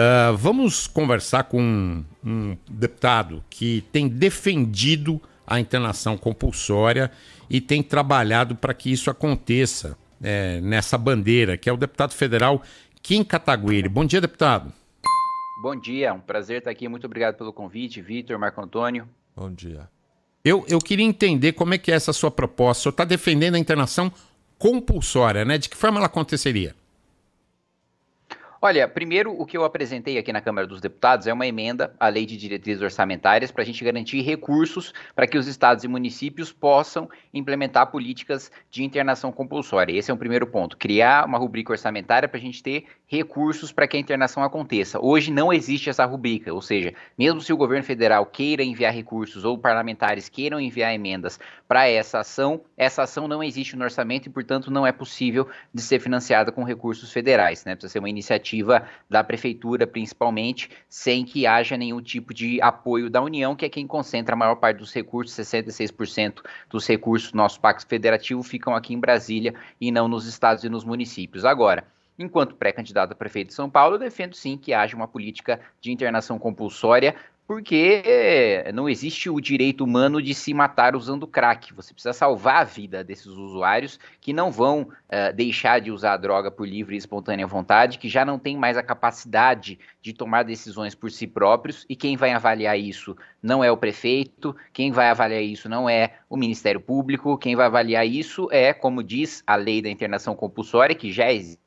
Ah, vamos conversar com um, um, deputado que tem defendido a internação compulsória e tem trabalhado para que isso aconteça é, nessa bandeira, que é o deputado federal Kim Kataguiri. Bom dia, deputado. Bom dia, um prazer estar aqui. Muito obrigado pelo convite, Vitor, Marco Antônio. Bom dia. Eu, eu queria entender como é que é essa sua proposta. O senhor está defendendo a internação compulsória, né? De que forma ela aconteceria? Olha, primeiro o que eu apresentei aqui na Câmara dos Deputados é uma emenda à Lei de Diretrizes Orçamentárias para a gente garantir recursos para que os estados e municípios possam implementar políticas de internação compulsória. Esse é um primeiro ponto, criar uma rubrica orçamentária para a gente ter recursos para que a internação aconteça. Hoje não existe essa rubrica, ou seja, mesmo se o governo federal queira enviar recursos ou parlamentares queiram enviar emendas para essa ação, essa ação não existe no orçamento e, portanto, não é possível de ser financiada com recursos federais, né? Precisa ser uma iniciativa iniciativa da prefeitura, principalmente, sem que haja nenhum tipo de apoio da União, que é quem concentra a maior parte dos recursos, 66% dos recursos do nosso Pacto Federativo ficam aqui em Brasília e não nos estados e nos municípios. Agora, enquanto pré-candidato a prefeito de São Paulo, eu defendo sim que haja uma política de internação compulsória porque eh, não existe o direito humano de se matar usando crack. Você precisa salvar a vida desses usuários que não vão uh, deixar de usar a droga por livre e espontânea vontade, que já não tem mais a capacidade de tomar decisões por si próprios, e quem vai avaliar isso não é o prefeito, quem vai avaliar isso não é o Ministério Público, quem vai avaliar isso é, como diz a lei da internação compulsória, que já existe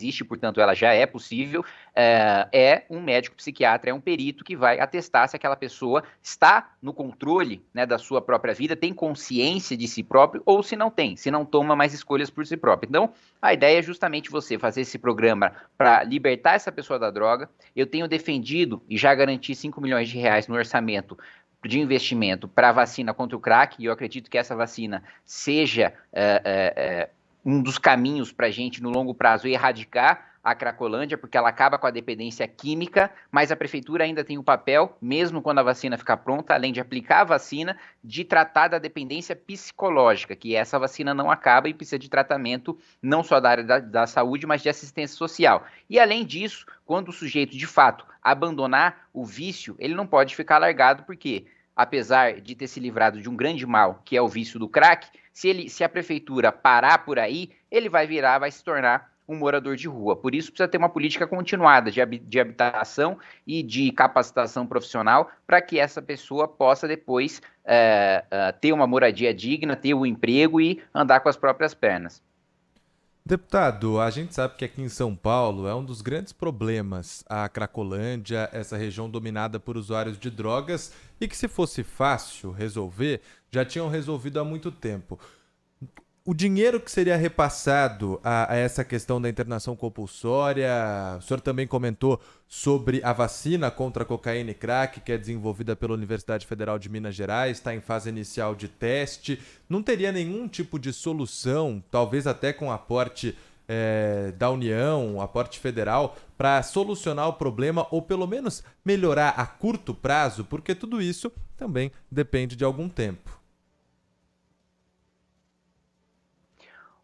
existe, portanto ela já é possível, é, é um médico psiquiatra, é um perito que vai atestar se aquela pessoa está no controle né, da sua própria vida, tem consciência de si próprio ou se não tem, se não toma mais escolhas por si próprio. Então, a ideia é justamente você fazer esse programa para libertar essa pessoa da droga. Eu tenho defendido e já garanti 5 milhões de reais no orçamento de investimento para a vacina contra o crack, e eu acredito que essa vacina seja. É, é, é um dos caminhos para a gente, no longo prazo, erradicar a Cracolândia, porque ela acaba com a dependência química, mas a prefeitura ainda tem o papel, mesmo quando a vacina ficar pronta, além de aplicar a vacina, de tratar da dependência psicológica, que essa vacina não acaba e precisa de tratamento não só da área da, da saúde, mas de assistência social. E além disso, quando o sujeito de fato abandonar o vício, ele não pode ficar largado, porque quê? apesar de ter se livrado de um grande mal, que é o vício do crack, se, ele, se a prefeitura parar por aí, ele vai virar, vai se tornar um morador de rua. Por isso precisa ter uma política continuada de, de habitação e de capacitação profissional para que essa pessoa possa depois é, é, ter uma moradia digna, ter um emprego e andar com as próprias pernas. Deputado, a gente sabe que aqui em São Paulo é um dos grandes problemas a Cracolândia, essa região dominada por usuários de drogas e que, se fosse fácil resolver, já tinham resolvido há muito tempo o dinheiro que seria repassado a, a, essa questão da internação compulsória, o senhor também comentou sobre a vacina contra cocaína e crack, que é desenvolvida pela Universidade Federal de Minas Gerais, está em fase inicial de teste. Não teria nenhum tipo de solução, talvez até com aporte é, da União, aporte federal, para solucionar o problema ou pelo menos melhorar a curto prazo, porque tudo isso também depende de algum tempo.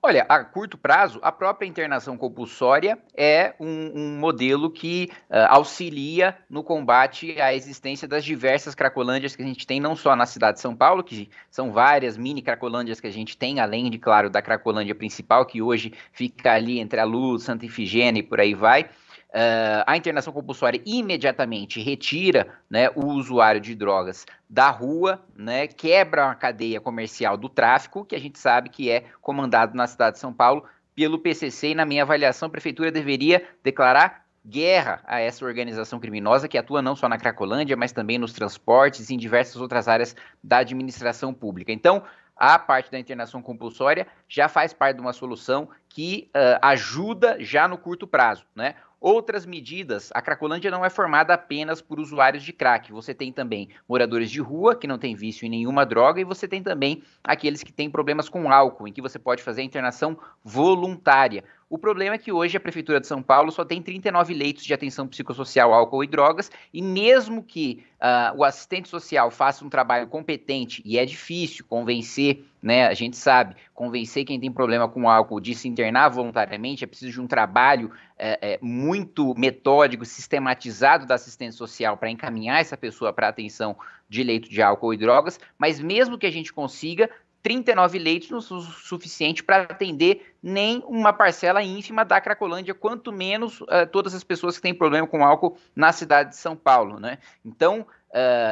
Olha, a curto prazo, a própria internação compulsória é um, um modelo que uh, auxilia no combate à existência das diversas cracolândias que a gente tem, não só na cidade de São Paulo, que são várias mini cracolândias que a gente tem, além de, claro, da cracolândia principal, que hoje fica ali entre a Luz, Santa Ifigênia e por aí vai Uh, a internação compulsória imediatamente retira né, o usuário de drogas da rua, né, quebra uma cadeia comercial do tráfico, que a gente sabe que é comandado na cidade de São Paulo pelo PCC, e na minha avaliação, a prefeitura deveria declarar guerra a essa organização criminosa que atua não só na Cracolândia, mas também nos transportes e em diversas outras áreas da administração pública. Então, a parte da internação compulsória já faz parte de uma solução que uh, ajuda já no curto prazo, né? Outras medidas, a Cracolândia não é formada apenas por usuários de crack. Você tem também moradores de rua que não têm vício em nenhuma droga e você tem também aqueles que têm problemas com álcool, em que você pode fazer a internação voluntária. O problema é que hoje a Prefeitura de São Paulo só tem 39 leitos de atenção psicossocial, álcool e drogas, e mesmo que uh, o assistente social faça um trabalho competente, e é difícil convencer, né? A gente sabe, convencer quem tem problema com álcool de se internar voluntariamente, é preciso de um trabalho é, é, muito metódico, sistematizado da assistência social para encaminhar essa pessoa para atenção de leito de álcool e drogas, mas mesmo que a gente consiga, 39 leitos não são suficientes para atender nem uma parcela ínfima da Cracolândia, quanto menos uh, todas as pessoas que têm problema com álcool na cidade de São Paulo. Né? Então, uh,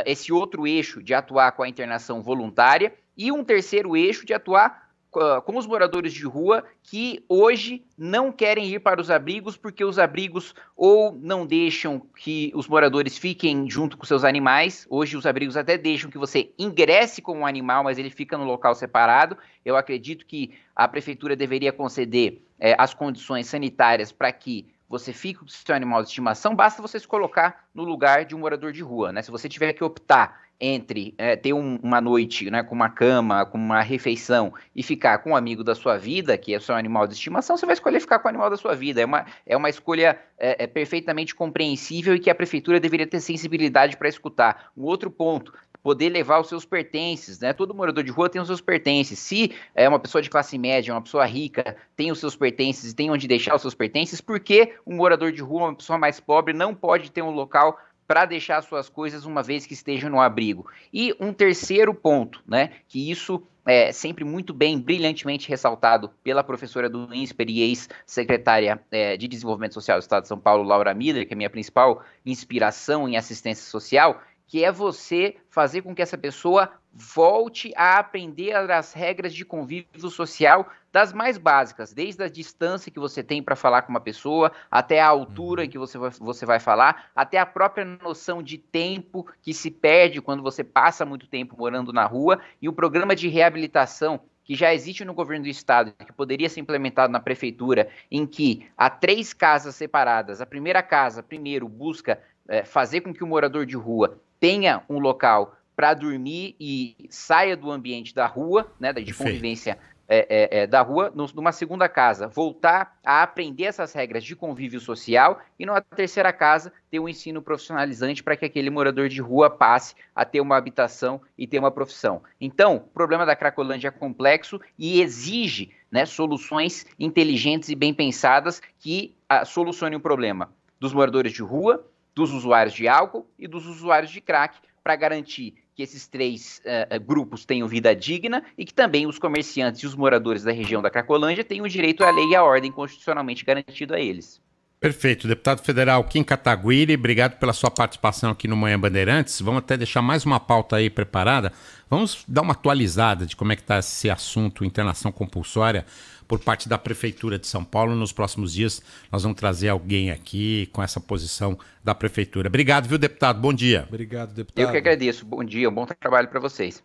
esse outro eixo de atuar com a internação voluntária e um terceiro eixo de atuar com os moradores de rua que hoje não querem ir para os abrigos porque os abrigos ou não deixam que os moradores fiquem junto com seus animais. Hoje os abrigos até deixam que você ingresse com um animal, mas ele fica no local separado. Eu acredito que a prefeitura deveria conceder é, as condições sanitárias para que você fica com o seu animal de estimação, basta você se colocar no lugar de um morador de rua, né? Se você tiver que optar entre é, ter um, uma noite né, com uma cama, com uma refeição e ficar com um amigo da sua vida, que é seu animal de estimação, você vai escolher ficar com o animal da sua vida. É uma, é uma escolha é, é perfeitamente compreensível e que a prefeitura deveria ter sensibilidade para escutar. Um outro ponto poder levar os seus pertences, né? Todo morador de rua tem os seus pertences. Se é uma pessoa de classe média, uma pessoa rica, tem os seus pertences e tem onde deixar os seus pertences, por que um morador de rua, uma pessoa mais pobre, não pode ter um local para deixar suas coisas uma vez que esteja no abrigo? E um terceiro ponto, né? Que isso é sempre muito bem, brilhantemente ressaltado pela professora do INSPER e ex-secretária é, de Desenvolvimento Social do Estado de São Paulo, Laura Miller, que é minha principal inspiração em assistência social, que é você fazer com que essa pessoa volte a aprender as regras de convívio social das mais básicas, desde a distância que você tem para falar com uma pessoa, até a altura em uhum. que você vai, você vai falar, até a própria noção de tempo que se perde quando você passa muito tempo morando na rua, e o programa de reabilitação que já existe no governo do estado, que poderia ser implementado na prefeitura, em que há três casas separadas. A primeira casa, primeiro, busca é, fazer com que o morador de rua tenha um local para dormir e saia do ambiente da rua, né, de Perfeito. convivência é, é, é, da rua, no, numa segunda casa, voltar a aprender essas regras de convívio social e numa terceira casa ter um ensino profissionalizante para que aquele morador de rua passe a ter uma habitação e ter uma profissão. Então, o problema da Cracolândia é complexo e exige né, soluções inteligentes e bem pensadas que ah, solucionem o problema dos moradores de rua, dos usuários de álcool e dos usuários de crack para garantir que esses três uh, grupos tenham vida digna e que também os comerciantes e os moradores da região da Cracolândia tenham o direito à lei e à ordem constitucionalmente garantido a eles. Perfeito. Deputado federal Kim Kataguiri, obrigado pela sua participação aqui no Manhã Bandeirantes. Vamos até deixar mais uma pauta aí preparada. Vamos dar uma atualizada de como é que está esse assunto internação compulsória por parte da Prefeitura de São Paulo. Nos próximos dias nós vamos trazer alguém aqui com essa posição da Prefeitura. Obrigado, viu, deputado? Bom dia. Obrigado, deputado. Eu que agradeço. Bom dia, um bom trabalho para vocês.